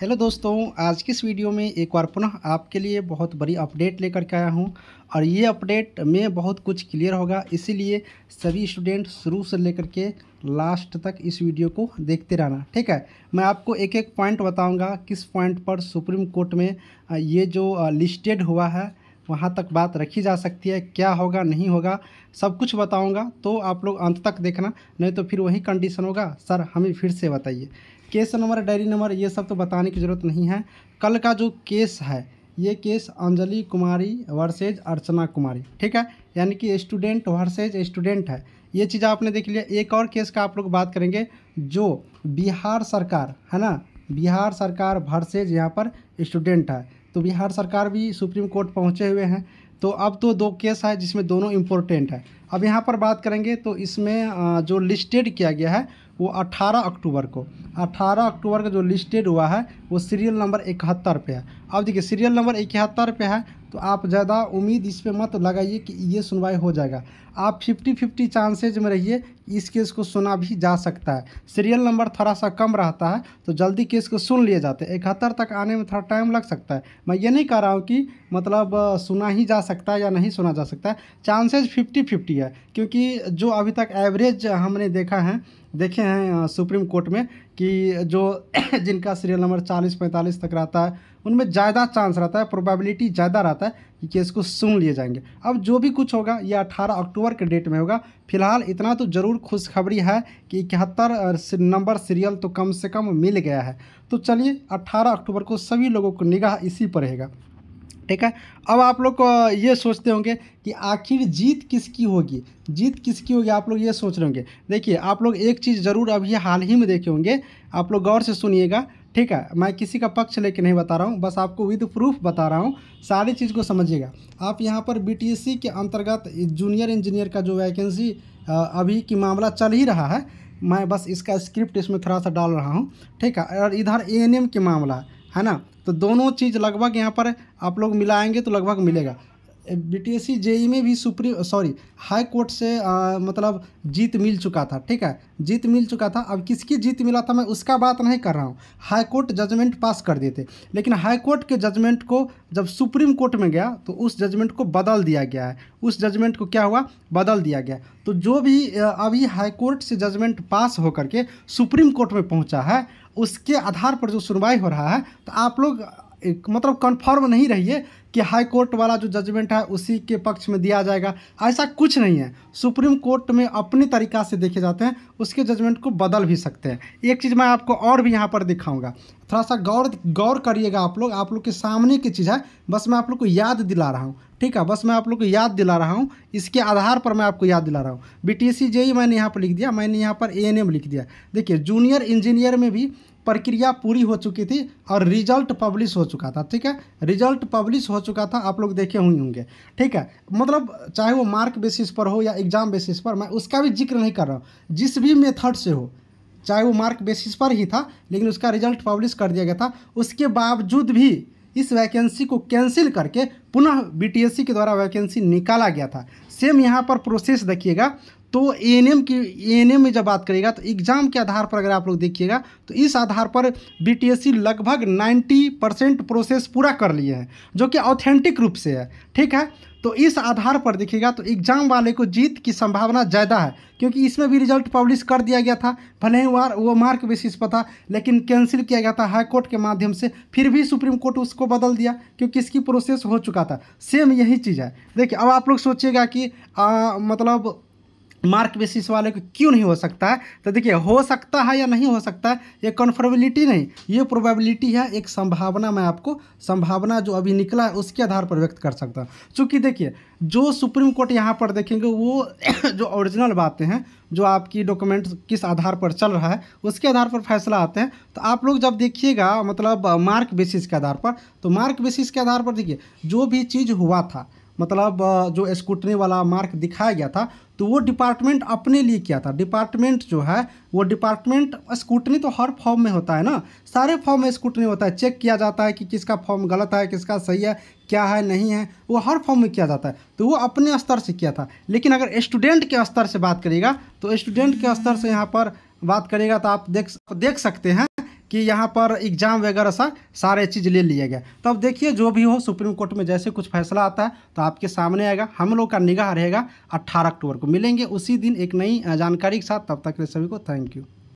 hello दोस्तों आज की इस वीडियो में एक बार पुनः आपके लिए बहुत बड़ी अपडेट लेकर के आया हूं और ये अपडेट में बहुत कुछ क्लियर होगा इसीलिए सभी स्टूडेंट शुरू से लेकर के लास्ट तक इस वीडियो को देखते रहना ठीक है मैं आपको एक एक पॉइंट बताऊंगा किस पॉइंट पर सुप्रीम कोर्ट में ये जो लिस्टेड हुआ है वहाँ तक बात रखी जा सकती है क्या होगा नहीं होगा सब कुछ बताऊँगा तो आप लोग अंत तक देखना नहीं तो फिर वही कंडीशन होगा सर हमें फिर से बताइए केस नंबर डायरी नंबर ये सब तो बताने की ज़रूरत नहीं है कल का जो केस है ये केस अंजलि कुमारी वर्सेज अर्चना कुमारी ठीक है यानी कि स्टूडेंट वर्सेज स्टूडेंट है ये चीज़ आपने देख लिया एक और केस का आप लोग बात करेंगे जो बिहार सरकार है ना बिहार सरकार वर्सेज यहाँ पर स्टूडेंट है तो बिहार सरकार भी सुप्रीम कोर्ट पहुँचे हुए हैं तो अब तो दो केस है जिसमें दोनों इम्पोर्टेंट है अब यहाँ पर बात करेंगे तो इसमें जो लिस्टेड किया गया है वो 18 अक्टूबर को 18 अक्टूबर का जो लिस्टेड हुआ है वो सीरियल नंबर इकहत्तर पे है अब देखिए सीरियल नंबर इकहत्तर पे है तो आप ज़्यादा उम्मीद इस पर मत लगाइए कि ये सुनवाई हो जाएगा आप फिफ्टी फिफ्टी चांसेज में रहिए इस केस को सुना भी जा सकता है सीरियल नंबर थोड़ा सा कम रहता है तो जल्दी केस को सुन लिए जाते हैं इकहत्तर तक आने में थोड़ा टाइम लग सकता है मैं ये नहीं कह रहा हूँ कि मतलब सुना ही जा सकता है या नहीं सुना जा सकता है चांसेज फिफ्टी फिफ्टी है क्योंकि जो अभी तक एवरेज हमने देखा है देखे हैं सुप्रीम कोर्ट में कि जो जिनका सीरियल नंबर चालीस पैंतालीस तक रहता है उनमें ज़्यादा चांस रहता है प्रोबेबिलिटी ज़्यादा रहता है कि केस को सुन लिए जाएंगे अब जो भी कुछ होगा ये 18 अक्टूबर के डेट में होगा फिलहाल इतना तो ज़रूर खुशखबरी है कि इकहत्तर नंबर सीरियल तो कम से कम मिल गया है तो चलिए 18 अक्टूबर को सभी लोगों को निगाह इसी पर रहेगा ठीक है अब आप लोग ये सोचते होंगे कि आखिर जीत किसकी होगी जीत किसकी होगी आप लोग ये सोच रहे होंगे देखिए आप लोग एक चीज़ ज़रूर अभी हाल ही में देखे होंगे आप लोग गौर से सुनिएगा ठीक है मैं किसी का पक्ष लेके नहीं बता रहा हूँ बस आपको विद प्रूफ बता रहा हूँ सारी चीज़ को समझिएगा आप यहाँ पर बी के अंतर्गत जूनियर इंजीनियर का जो वैकेंसी अभी की मामला चल ही रहा है मैं बस इसका स्क्रिप्ट इसमें थोड़ा सा डाल रहा हूँ ठीक है और इधर ए के मामला है ना तो दोनों चीज़ लगभग यहाँ पर आप लोग मिलाएंगे तो लगभग मिलेगा B T S C JE में भी सुप्रीम सॉरी हाई कोर्ट से आ, मतलब जीत मिल चुका था ठीक है जीत मिल चुका था अब किसकी जीत मिला था मैं उसका बात नहीं कर रहा हूँ हाई कोर्ट जजमेंट पास कर देते लेकिन हाई कोर्ट के जजमेंट को जब सुप्रीम कोर्ट में गया तो उस जजमेंट को बदल दिया गया है उस जजमेंट को क्या हुआ बदल दिया गया तो जो भी अभी हाई कोर्ट से जजमेंट पास होकर के सुप्रीम कोर्ट में पहुँचा है उसके आधार पर जो सुनवाई हो रहा है तो आप लोग मतलब कंफर्म नहीं रहिए कि हाई कोर्ट वाला जो जजमेंट है उसी के पक्ष में दिया जाएगा ऐसा कुछ नहीं है सुप्रीम कोर्ट में अपने तरीका से देखे जाते हैं उसके जजमेंट को बदल भी सकते हैं एक चीज़ मैं आपको और भी यहाँ पर दिखाऊंगा थोड़ा सा गौर गौर करिएगा आप लोग आप लोग के सामने की चीज़ है बस मैं आप लोग को याद दिला रहा हूँ ठीक है बस मैं आप लोग को याद दिला रहा हूँ इसके आधार पर मैं आपको याद दिला रहा हूँ बी टी सी जेई मैंने यहाँ पर लिख दिया मैंने यहाँ पर ए एन एम लिख दिया देखिए जूनियर इंजीनियर में भी प्रक्रिया पूरी हो चुकी थी और रिजल्ट पब्लिश हो चुका था ठीक है रिजल्ट पब्लिश हो चुका था आप लोग देखे हुए होंगे ठीक है मतलब चाहे वो मार्क बेसिस पर हो या एग्जाम बेसिस पर मैं उसका भी जिक्र नहीं कर रहा हूँ जिस भी मेथड से हो चाहे वो मार्क बेसिस पर ही था लेकिन उसका रिजल्ट पब्लिश कर दिया गया था उसके बावजूद भी इस वैकेंसी को कैंसिल करके पुनः बी के द्वारा वैकेंसी निकाला गया था सेम यहाँ पर प्रोसेस देखिएगा तो ए की ए में जब बात करेगा तो एग्ज़ाम के आधार पर अगर आप लोग देखिएगा तो इस आधार पर बी लगभग 90 परसेंट प्रोसेस पूरा कर लिए हैं जो कि ऑथेंटिक रूप से है ठीक है तो इस आधार पर देखिएगा तो एग्जाम वाले को जीत की संभावना ज़्यादा है क्योंकि इसमें भी रिजल्ट पब्लिश कर दिया गया था भले ही वार वो मार्क बेसिस पर था लेकिन कैंसिल किया गया था हाई कोर्ट के माध्यम से फिर भी सुप्रीम कोर्ट उसको बदल दिया क्योंकि इसकी प्रोसेस हो चुका था सेम यही चीज़ है देखिए अब आप लोग सोचिएगा कि आ, मतलब मार्क बेसिस वाले को क्यों नहीं हो सकता है तो देखिए हो सकता है या नहीं हो सकता है ये कन्फर्मेबिलिटी नहीं ये प्रोबेबिलिटी है एक संभावना मैं आपको संभावना जो अभी निकला है उसके आधार पर व्यक्त कर सकता हूँ चूँकि देखिए जो सुप्रीम कोर्ट यहाँ पर देखेंगे वो जो ओरिजिनल बातें हैं जो आपकी डॉक्यूमेंट किस आधार पर चल रहा है उसके आधार पर फैसला आते हैं तो आप लोग जब देखिएगा मतलब मार्क बेसिस के आधार पर तो मार्क बेसिस के आधार पर देखिए जो भी चीज़ हुआ था मतलब जो स्कूटनी वाला मार्क दिखाया गया था तो वो डिपार्टमेंट अपने लिए किया था डिपार्टमेंट जो है वो डिपार्टमेंट स्कूटनी तो हर फॉर्म में होता है ना सारे फॉर्म में स्कूटनी होता है चेक किया जाता है कि किसका फॉर्म गलत है किसका सही है क्या है नहीं है वो हर फॉर्म में किया जाता है तो वो अपने स्तर से किया था लेकिन अगर स्टूडेंट के स्तर से बात करेगा तो स्टूडेंट के स्तर से यहाँ पर बात करेगा तो आप देख देख सकते हैं कि यहाँ पर एग्ज़ाम वगैरह सा सारे चीज़ ले लिया गया तो अब देखिए जो भी हो सुप्रीम कोर्ट में जैसे कुछ फैसला आता है तो आपके सामने आएगा हम लोग का निगाह रहेगा अट्ठारह अक्टूबर को मिलेंगे उसी दिन एक नई जानकारी के साथ तब तक के सभी को थैंक यू